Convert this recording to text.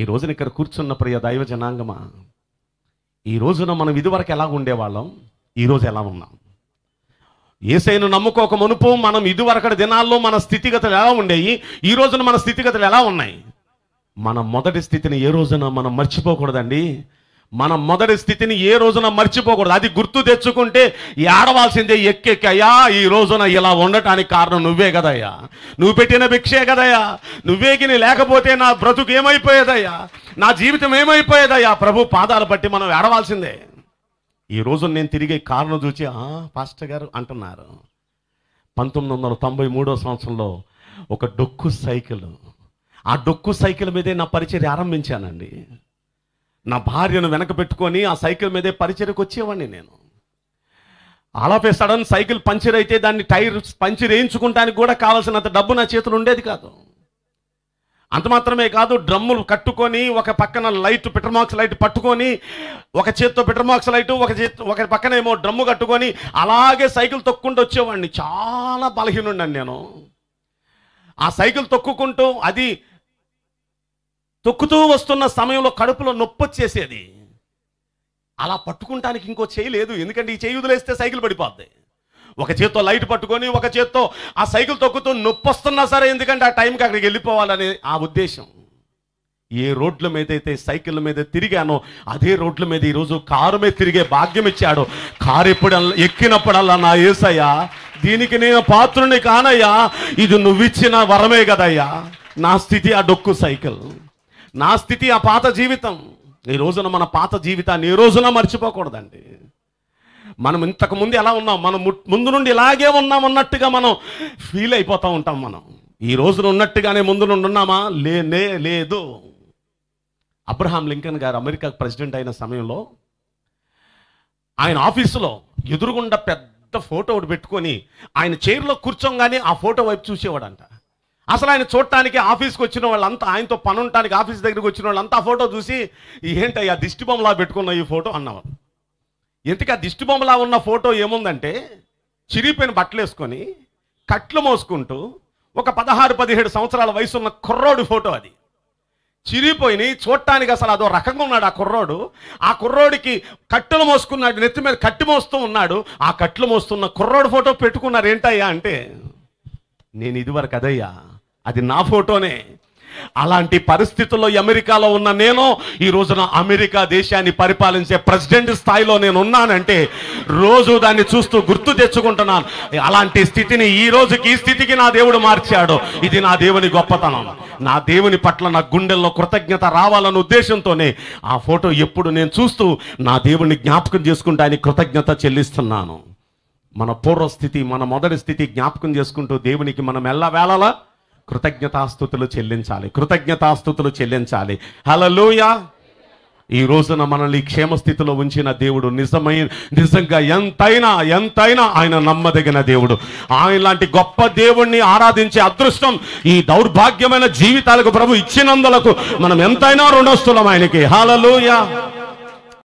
ఈ రోజున ఇక్కడ కూర్చున్న ప్రియ దైవ జనాంగమా ఈ రోజున మనం ఇదివరకు ఎలా ఉండేవాళ్ళం ఈరోజు ఎలా ఉన్నాం ఏసైను నమ్ముకోక మునుపు మనం ఇదివరకటి దినాల్లో మన స్థితిగతులు ఎలా ఉండేవి ఈ రోజున మన స్థితిగతులు ఎలా ఉన్నాయి మన మొదటి స్థితిని ఏ రోజున మనం మర్చిపోకూడదండి మన మొదటి స్థితిని ఏ రోజున మర్చిపోకూడదు అది గుర్తు తెచ్చుకుంటే ఏడవాల్సిందే ఎక్కెక్కయ్యా ఈ రోజున ఇలా ఉండటానికి కారణం నువ్వే కదయ్యా నువ్వు పెట్టిన భిక్షే కదయ్యా నువ్వేకిని లేకపోతే నా బ్రతుకు ఏమైపోయేదయ్యా నా జీవితం ఏమైపోయేదయ్యా ప్రభు పాదాలు బట్టి మనం ఏడవాల్సిందే ఈ రోజు నేను తిరిగే కారణం చూచి పాస్టర్ గారు అంటున్నారు పంతొమ్మిది వందల తొంభై మూడో సంవత్సరంలో ఒక డొక్కు సైకిల్ ఆ డొక్కు సైకిల్ మీదే నా పరిచయం ఆరంభించానండి నా భార్యను వెనక పెట్టుకొని ఆ సైకిల్ మీదే పరిచయకు వచ్చేవాడిని నేను అలాపే సడన్ సైకిల్ పంచర్ అయితే దాన్ని టైర్ పంచర్ వేయించుకుంటానికి కూడా కావాల్సినంత డబ్బు నా చేతులు ఉండేది కాదు అంత మాత్రమే కాదు డ్రమ్ములు కట్టుకొని ఒక పక్కన లైట్ పిటర్మాక్స్ లైట్ పట్టుకొని ఒక చేత్తో పిటర్మాక్స్ లైట్ ఒక చేతి ఒక పక్కన ఏమో డ్రమ్ము కట్టుకొని అలాగే సైకిల్ తొక్కుంటూ వచ్చేవాడిని చాలా బలహీనుండని నేను ఆ సైకిల్ తొక్కుకుంటూ అది తొక్కుతూ వస్తున్న సమయంలో కడుపులో నొప్పి వచ్చేసేది అలా పట్టుకుంటానికి ఇంకో చేయి లేదు ఎందుకంటే ఈ చేయి వదిలేస్తే సైకిల్ పడిపోద్ది ఒక చేత్తో లైట్ పట్టుకొని ఒక చేత్తో ఆ సైకిల్ తొక్కుతూ నొప్పి వస్తున్నా సరే ఎందుకంటే ఆ టైంకి అక్కడికి వెళ్ళిపోవాలని ఆ ఉద్దేశం ఏ రోడ్ల మీద అయితే సైకిల్ మీద తిరిగానో అదే రోడ్ల మీద ఈరోజు కారు మీద తిరిగే భాగ్యం ఇచ్చాడు కారు ఎప్పుడు ఎక్కినప్పుడల్లా నా ఏసయ్యా దీనికి నేను పాత్రుని కానయ్యా ఇది నువ్విచ్చిన వరమే కదయ్యా నా స్థితి ఆ డొక్కు సైకిల్ నా స్థితి ఆ పాత జీవితం ఈ రోజున మన పాత జీవితాన్ని ఏ రోజున మర్చిపోకూడదండి మనం ఇంతకుముందు ఎలా ఉన్నాం మనం ముందు నుండి ఇలాగే ఉన్నాం అన్నట్టుగా మనం ఫీల్ అయిపోతూ ఉంటాం మనం ఈ రోజున ఉన్నట్టుగానే ముందు నుండి ఉన్నామా లేనే లేదు అబ్రహాం లింకన్ గారు అమెరికా ప్రెసిడెంట్ అయిన సమయంలో ఆయన ఆఫీసులో ఎదురుగుండా పెద్ద ఫోటో ఒకటి పెట్టుకొని ఆయన చైర్లో కూర్చోగానే ఆ ఫోటో వైపు చూసేవాడంట అసలు ఆయన చూడటానికి ఆఫీస్కి వచ్చిన వాళ్ళంతా ఆయనతో పని ఉండటానికి ఆఫీస్ దగ్గరికి వచ్చిన వాళ్ళంతా ఫోటో చూసి ఏంటయ్యా దిష్టి బొమ్మలా పెట్టుకున్న ఈ ఫోటో అన్నవారు ఎందుకు ఆ దిష్టి బొమ్మలా ఉన్న ఫోటో ఏముందంటే చిరిపోయిన బట్టలు వేసుకొని కట్లు మోసుకుంటూ ఒక పదహారు పదిహేడు సంవత్సరాల వయసు ఉన్న కుర్రోడు ఫోటో అది చిరిపోయి చూడటానికి అసలు అదో రకంగా ఉన్నాడు ఆ కుర్రోడు ఆ కుర్రోడికి కట్టెలు మోసుకున్నాడు నెత్తి మీద కట్టి మోస్తూ ఉన్నాడు ఆ కట్లు మోస్తున్న కుర్రోడు ఫోటో పెట్టుకున్నారు ఏంటయ్యా అంటే నేను ఇదివరకు అదయ్యా అది నా ఫోటోనే అలాంటి పరిస్థితుల్లో అమెరికాలో ఉన్న నేను ఈ రోజున అమెరికా దేశాన్ని పరిపాలించే ప్రెసిడెంట్ స్థాయిలో నేను ఉన్నానంటే రోజు దాన్ని చూస్తూ గుర్తు తెచ్చుకుంటున్నాను అలాంటి స్థితిని ఈ రోజుకి ఈ స్థితికి నా దేవుడు మార్చాడు ఇది నా దేవుని గొప్పతనం నా దేవుని పట్ల నా గుండెల్లో కృతజ్ఞత రావాలన్న ఉద్దేశంతోనే ఆ ఫోటో ఎప్పుడు నేను చూస్తూ నా దేవుడిని జ్ఞాపకం చేసుకుంటూ ఆయన కృతజ్ఞత చెల్లిస్తున్నాను మన పూర్వస్థితి మన మొదటి స్థితి జ్ఞాపకం చేసుకుంటూ దేవునికి మనం ఎలా వేళలా కృతజ్ఞతాస్థుతులు చెల్లించాలి కృతజ్ఞతాస్థుతులు చెల్లించాలి హలలోయ ఈ రోజున మనల్ని క్షేమస్థితిలో ఉంచిన దేవుడు నిజమైన నిజంగా ఎంతైనా ఎంతైనా ఆయన నమ్మదగిన దేవుడు ఆయన లాంటి గొప్ప దేవుణ్ణి ఆరాధించే అదృష్టం ఈ దౌర్భాగ్యమైన జీవితాలకు ప్రభు ఇచ్చినందులకు మనం ఎంతైనా రుణస్తులం ఆయనకి హాలలోయ